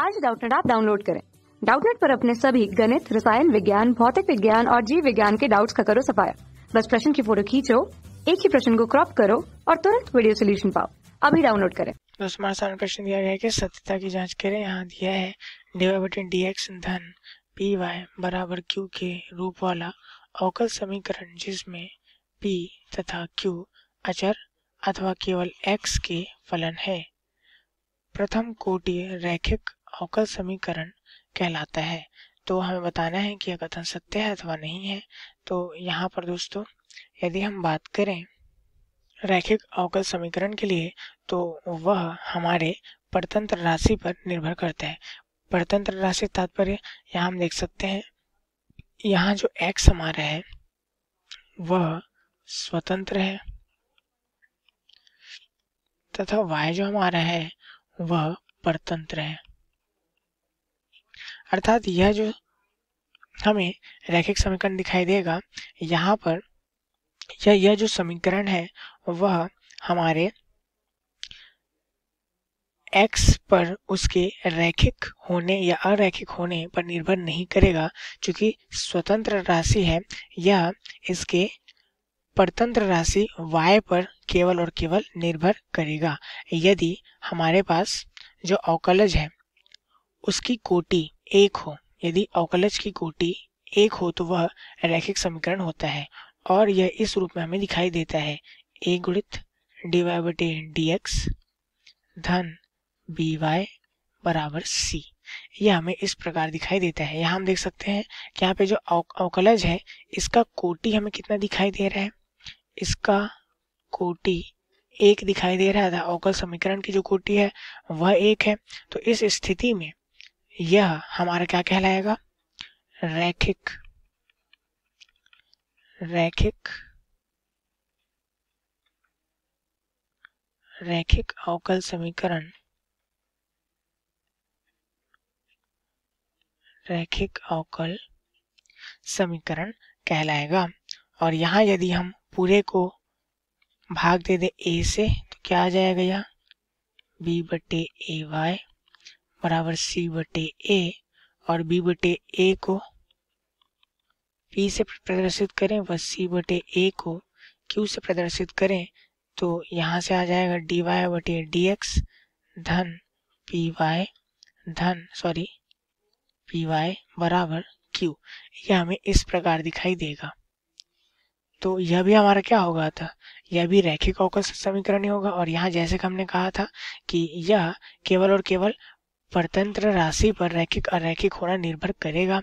आज डाउटनेट आप डाउनलोड करें डाउटनेट पर अपने सभी गणित रसायन विज्ञान भौतिक विज्ञान और जीव विज्ञान के डाउट्स का करो सफाया बस प्रश्न की फोटो खींचो एक ही प्रश्न को क्रॉप करो और तुरंत वीडियो सोल्यूशन पाओ अभी डाउनलोड करें दोस्तों हमारे सामने प्रश्न दिया गया है कि सत्यता की जांच करें यहाँ दिया है डिवाई बटन डी एक्स धन पी वाई बराबर क्यू के रूप वाला अवकल समीकरण जिसमें पी तथा क्यू अचर अथवा केवल एक्स के फलन है प्रथम कोटि रैखिक अवकल समीकरण कहलाता है तो हमें बताना है कि यह कथन सत्य है अथवा नहीं है तो यहाँ पर दोस्तों यदि हम बात करें रैखिक अवकल समीकरण के लिए तो वह हमारे परतंत्र राशि पर निर्भर करता है परतंत्र राशि तात्पर्य यहाँ हम देख सकते हैं यहाँ जो एक्स हमारा है वह स्वतंत्र है तथा वाय जो हमारा है वह परतंत्र है अर्थात यह जो हमें रैखिक समीकरण दिखाई देगा यहाँ पर यह यह जो समीकरण है वह हमारे x पर उसके रैखिक होने या अरैखिक होने पर निर्भर नहीं करेगा क्योंकि स्वतंत्र राशि है यह इसके परतंत्र राशि y पर केवल और केवल निर्भर करेगा यदि हमारे पास जो अवकलज है उसकी कोटि एक हो यदि अवकलज की कोटि एक हो तो वह रैखिक समीकरण होता है और यह इस रूप में हमें दिखाई देता है ए गुणित डी वाई बटे डी एक्स धन बी वाई बराबर सी यह हमें इस प्रकार दिखाई देता है यहाँ हम देख सकते हैं कि यहाँ पे जो अवकलज है इसका कोटि हमें कितना दिखाई दे रहा है इसका कोटि एक दिखाई दे रहा था अवकल समीकरण की जो कोटि है वह एक है तो इस स्थिति में यह हमारा क्या कहलाएगा रैखिक रैखिक रैखिक अवकल समीकरण रैखिक अवकल समीकरण कहलाएगा और यहां यदि हम पूरे को भाग दे दे ए से तो क्या आ जाएगा यहाँ बी बटे ए वाई बराबर सी बटे ए और बी बटे ए को पी से प्रदर्शित करें व सी बटे ए को क्यू से प्रदर्शित करें तो यहाँ से आ जाएगा डी वाई बटे डी एक्स धन पी वाई धन सॉरी पी वाई बराबर क्यू यह हमें इस प्रकार दिखाई देगा तो यह भी हमारा क्या होगा था यह भी रैखिक अवकल समीकरण ही होगा और यहाँ जैसे कि हमने कहा था कि यह केवल और केवल परतंत्र राशि पर रैखिक अरैखिक होना निर्भर करेगा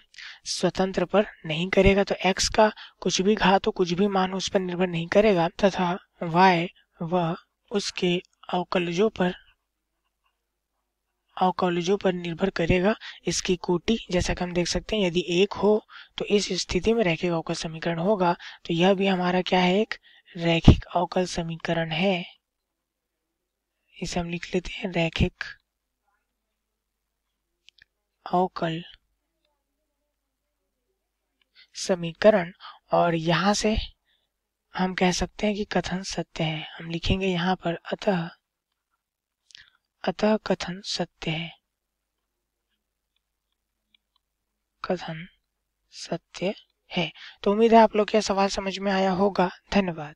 स्वतंत्र पर नहीं करेगा तो एक्स का कुछ भी घात तो कुछ भी मान उस पर निर्भर नहीं करेगा तथा y व उसके अवकलजों पर अवकलजों पर निर्भर करेगा इसकी कोटि जैसा कि हम देख सकते हैं यदि एक हो तो इस स्थिति में रैखिक अवकल समीकरण होगा तो यह भी हमारा क्या है एक रैखिक अवकल समीकरण है इसे हम लिख लेते हैं रैखिक अवकल समीकरण और यहाँ से हम कह सकते हैं कि कथन सत्य है हम लिखेंगे यहाँ पर अतः अतः कथन सत्य है कथन सत्य है तो उम्मीद है आप लोग यह सवाल समझ में आया होगा धन्यवाद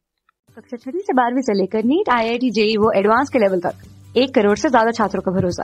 कक्षा छठी से बारहवीं से लेकर NEET I I T JEE वो एडवांस के लेवल तक एक करोड़ से ज्यादा छात्रों का भरोसा